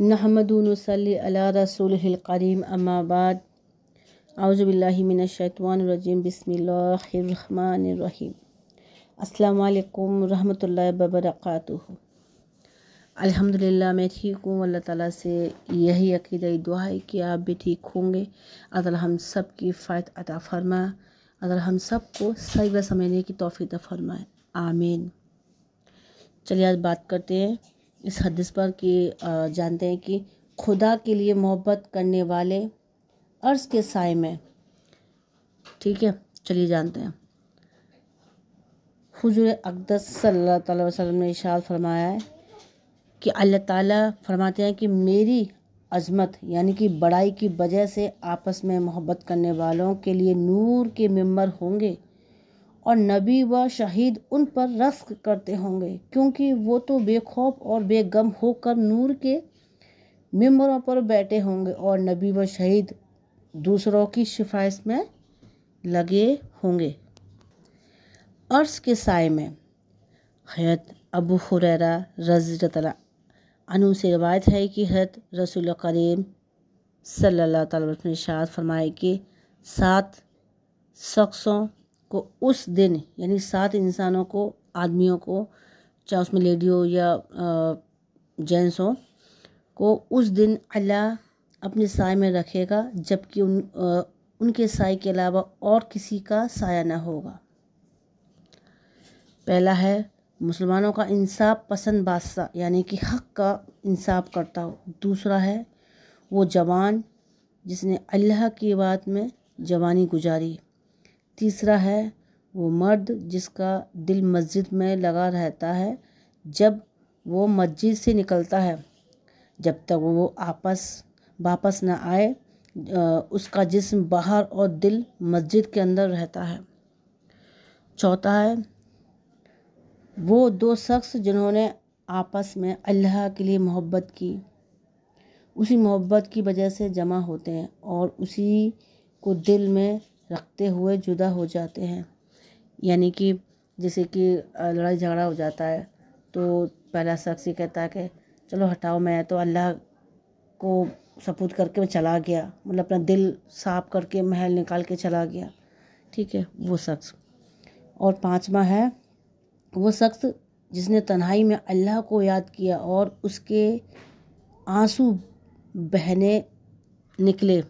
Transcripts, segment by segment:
नहमदून रसूल करीम अम्माबाद आउज़बिल्लिमिनशैतवानरजीम बसमीम अल्लाम रहमतुल्ल वबरक अलहमदिल्ला मैं ठीक हूँ अल्लाह ताला से यही अकीदाई दुआ है कि आप भी ठीक होंगे अगर हम सब की फ़ायद अदा फरमाए अगर हम सब को सही व समझने की तोफ़ी फरमाए आमीन चलिए आज बात करते हैं इस हदीस पर कि जानते हैं कि खुदा के लिए मोहब्बत करने वाले अर्ज़ के साय में ठीक है चलिए जानते हैं हजूर अकदस सल्ला वसलम ने इशार फरमाया है कि अल्लाह ताला फरमाते हैं कि मेरी अजमत यानी कि बड़ाई की वजह से आपस में मोहब्बत करने वालों के लिए नूर के मेम्बर होंगे और नबी व शहीद उन पर रस्क करते होंगे क्योंकि वो तो बेखौफ और बेगम होकर नूर के मेम्बरों पर बैठे होंगे और नबी व शहीद दूसरों की शिफाइश में लगे होंगे अर्श के साय में हयत अबू हुररा रजी अनु से रवायत है कि हयत रसूल करीम सल्ला तसम शाद फरमाए कि सात शख्सों को उस दिन यानी सात इंसानों को आदमियों को चाहे उसमें लेडी हो या जेंट्स हो को उस दिन अल्लाह अपने साय में रखेगा जबकि उन आ, उनके साय के अलावा और किसी का साया ना होगा पहला है मुसलमानों का इंसाफ पसंद बादशाह यानी कि हक का इंसाफ करता हो दूसरा है वो जवान जिसने अल्लाह की बात में जवानी गुजारी तीसरा है वो मर्द जिसका दिल मस्जिद में लगा रहता है जब वो मस्जिद से निकलता है जब तक वो आपस वापस न आए उसका जिस्म बाहर और दिल मस्जिद के अंदर रहता है चौथा है वो दो शख्स जिन्होंने आपस में अल्लाह के लिए मोहब्बत की उसी मोहब्बत की वजह से जमा होते हैं और उसी को दिल में रखते हुए जुदा हो जाते हैं यानी कि जैसे कि लड़ाई झगड़ा हो जाता है तो पहला शख्स ये कहता है कि चलो हटाओ मैं तो अल्लाह को सपूत करके मैं चला गया मतलब अपना दिल साफ करके महल निकाल के चला गया ठीक है वो शख्स और पाँचवा है वो शख्स जिसने तन्हाई में अल्लाह को याद किया और उसके आंसू बहने निकले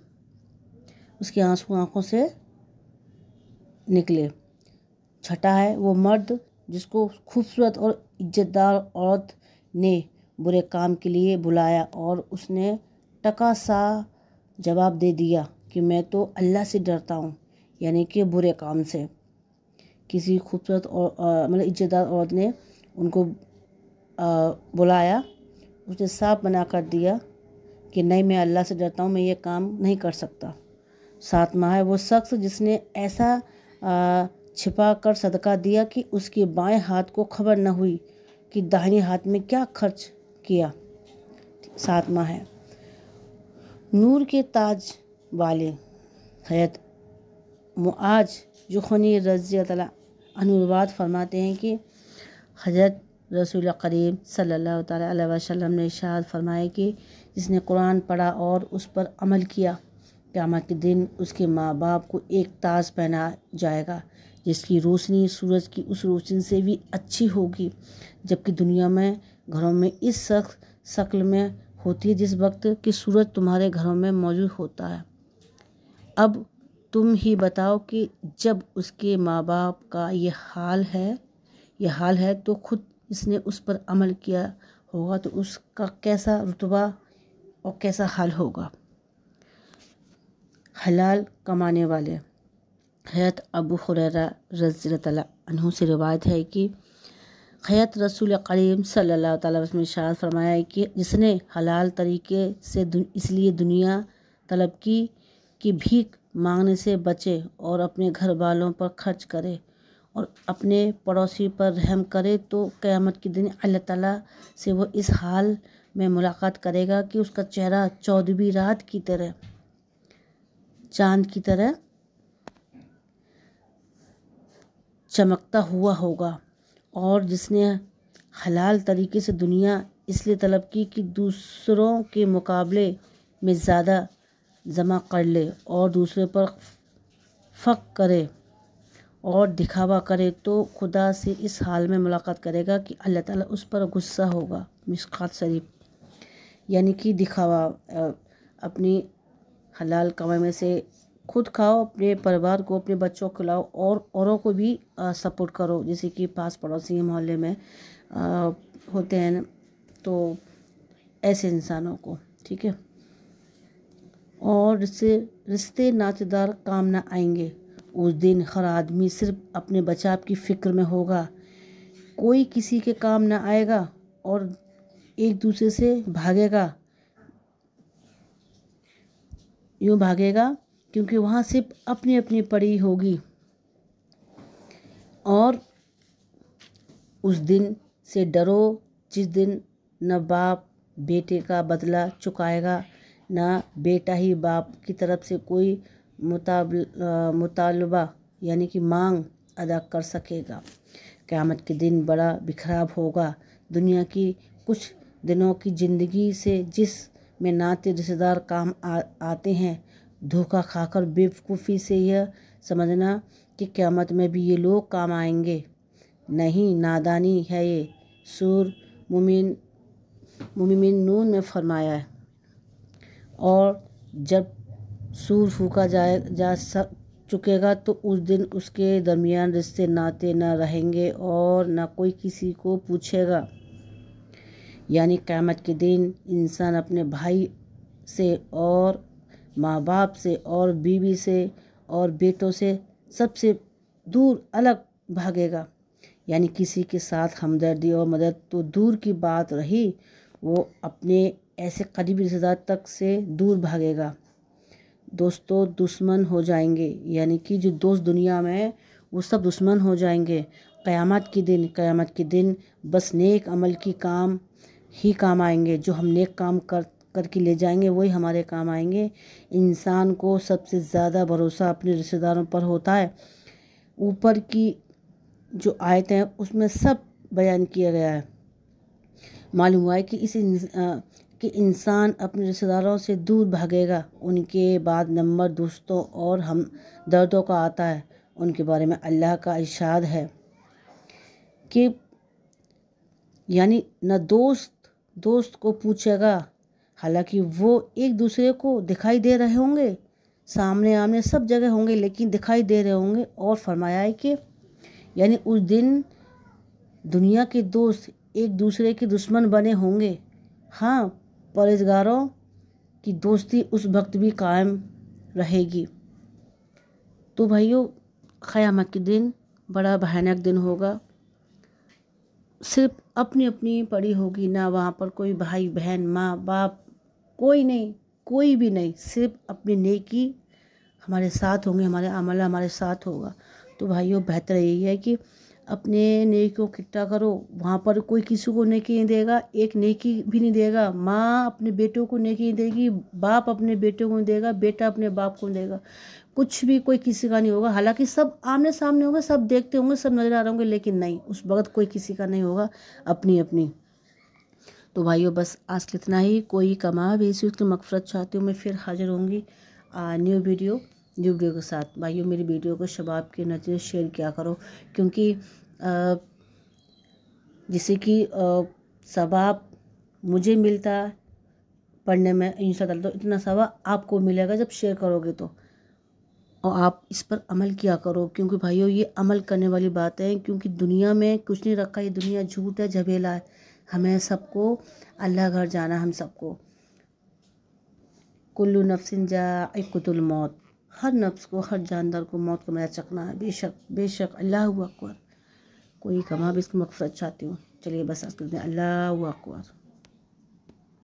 उसके आंसू आंखों से निकले छठा है वो मर्द जिसको खूबसूरत और इज्जतदार औरत ने बुरे काम के लिए बुलाया और उसने टका सा जवाब दे दिया कि मैं तो अल्लाह से डरता हूँ यानी कि बुरे काम से किसी खूबसूरत और मतलब इज्जतदार औरत ने उनको आ, बुलाया उसने साफ मना कर दिया कि नहीं मैं अल्लाह से डरता हूँ मैं ये काम नहीं कर सकता सातवा है वो शख्स जिसने ऐसा छिपा कर सदका दिया कि उसके बाएं हाथ को खबर न हुई कि दाहिने हाथ में क्या खर्च किया सातवा है नूर के ताज वाले हयत मुआज जुखनी रज़ी अनुवाद फरमाते हैं कि हजरत रसूल करीम सल्लल्लाहु अलैहि वसल्लम ने इशाद फरमाया कि जिसने कुरान पढ़ा और उस पर अमल किया क़्यामत के दिन उसके माँ बाप को एक ताज पहना जाएगा जिसकी रोशनी सूरज की उस रोशनी से भी अच्छी होगी जबकि दुनिया में घरों में इस शख्स शक्ल में होती है जिस वक्त कि सूरज तुम्हारे घरों में मौजूद होता है अब तुम ही बताओ कि जब उसके माँ बाप का ये हाल है यह हाल है तो खुद इसने उस पर अमल किया होगा तो उसका कैसा रुतबा और कैसा हाल होगा हलाल कमाने वाले हैत अबू हुररा रजी तहु से रिवायत है कि हैत रसूल करीम वसल्लम ने शाद फरमाया है कि जिसने हलाल तरीके से दुन, इसलिए दुनिया तलब की कि भीख मांगने से बचे और अपने घर वालों पर खर्च करे और अपने पड़ोसी पर रहम करे तो क़यामत के दिन अल्लाह ताला से वो इस हाल में मुलाकात करेगा कि उसका चेहरा चौदहवीं रात की तरह चांद की तरह चमकता हुआ होगा और जिसने हलाल तरीके से दुनिया इसलिए तलब की कि दूसरों के मुकाबले में ज़्यादा जमा कर ले और दूसरे पर फ़क करे और दिखावा करे तो खुदा से इस हाल में मुलाकात करेगा कि अल्लाह ताला उस पर गुस्सा होगा मिसकात शरीफ यानी कि दिखावा अपनी हलाल कमाई में से खुद खाओ अपने परिवार को अपने बच्चों को खिलाओ और औरों को भी सपोर्ट करो जैसे कि पास पड़ोसी मोहल्ले में आ, होते हैं तो ऐसे इंसानों को ठीक है और इससे रिश्ते नाचेदार काम ना आएंगे उस दिन हर आदमी सिर्फ अपने बचाव की फ़िक्र में होगा कोई किसी के काम ना आएगा और एक दूसरे से भागेगा यूँ भागेगा क्योंकि वहाँ सिर्फ अपनी अपनी पड़ी होगी और उस दिन से डरो जिस दिन न बाप बेटे का बदला चुकाएगा न बेटा ही बाप की तरफ से कोई मुतालबा यानी कि मांग अदा कर सकेगा क़्यामत के दिन बड़ा बिखराव होगा दुनिया की कुछ दिनों की ज़िंदगी से जिस में नाते रिश्तेदार काम आ, आते हैं धोखा खाकर बेवकूफ़ी से यह समझना कि क़्यामत में भी ये लोग काम आएंगे नहीं नादानी है ये सूर मुमिन मुमिन नून में फरमाया है और जब सूर फूका जाए जा सक चुकेगा तो उस दिन उसके दरमियान रिश्ते नाते ना रहेंगे और ना कोई किसी को पूछेगा यानी क़यामत के दिन इंसान अपने भाई से और माँ बाप से और बीवी से और बेटों से सबसे दूर अलग भागेगा यानी किसी के साथ हमदर्दी और मदद तो दूर की बात रही वो अपने ऐसे करीबी रिश्तेदार तक से दूर भागेगा दोस्तों दुश्मन हो जाएंगे यानी कि जो दोस्त दुनिया में है वो सब दुश्मन हो जाएंगे क़यामत के दिन क़यामत के दिन बस नेक अमल की काम ही काम आएंगे जो हम नेक काम कर करके ले जाएंगे वही हमारे काम आएंगे इंसान को सबसे ज़्यादा भरोसा अपने रिश्तेदारों पर होता है ऊपर की जो आयत हैं उसमें सब बयान किया गया है मालूम हुआ है कि इस कि इंसान अपने रिश्तेदारों से दूर भागेगा उनके बाद नंबर दोस्तों और हम दर्दों का आता है उनके बारे में अल्लाह का इशाद है कि यानी न दोस्त दोस्त को पूछेगा हालांकि वो एक दूसरे को दिखाई दे रहे होंगे सामने आमने सब जगह होंगे लेकिन दिखाई दे रहे होंगे और फरमाया है कि यानी उस दिन दुनिया के दोस्त एक दूसरे के दुश्मन बने होंगे हाँ परहेजगारों की दोस्ती उस वक्त भी कायम रहेगी तो भाइयों ख़यामत के दिन बड़ा भयानक दिन होगा सिर्फ अपनी अपनी पड़ी होगी ना वहाँ पर कोई भाई बहन माँ बाप कोई नहीं कोई भी नहीं सिर्फ अपनी नेकी हमारे साथ होंगे हमारे अमल हमारे साथ होगा तो भाइयों बेहतर यही है कि अपने नेकी को किट्टा करो वहाँ पर कोई किसी को नेकी नहीं देगा एक नेकी भी नहीं देगा माँ अपने बेटों को नेकी नहीं देगी बाप अपने बेटों को देगा बेटा अपने बाप को देगा कुछ भी कोई किसी का नहीं होगा हालांकि सब आमने सामने होंगे सब देखते होंगे सब नज़र आ रहे होंगे लेकिन नहीं उस वक्त कोई किसी का नहीं होगा अपनी अपनी तो भाइयों बस आज इतना ही कोई कमा भी इसी उसकी मकफरत चाहती हूँ मैं फिर हाजिर होंगी न्यू वीडियो न्यू वीडियो के साथ भाइयों मेरी वीडियो को शबाब के नज़र शेयर किया करो क्योंकि जैसे कि शबाब मुझे मिलता पढ़ने में इन शो इतना सवाब आपको मिलेगा जब शेयर करोगे तो और आप इस पर अमल किया करो क्योंकि भाइयों ये अमल करने वाली बात है क्योंकि दुनिया में कुछ नहीं रखा ये दुनिया झूठ है झबेला है हमें सबको अल्लाह घर जाना हम सबको कुल्लू नफसिन जा जाकुतुल मौत हर नफ्स को हर जानदार को मौत को मेरा चखना है बेशक बेशक अल्लाह अकबर कोई कमा भी इसको मकफरत चाहती हूँ चलिए बस आज करते हैं अल्लाह अकबर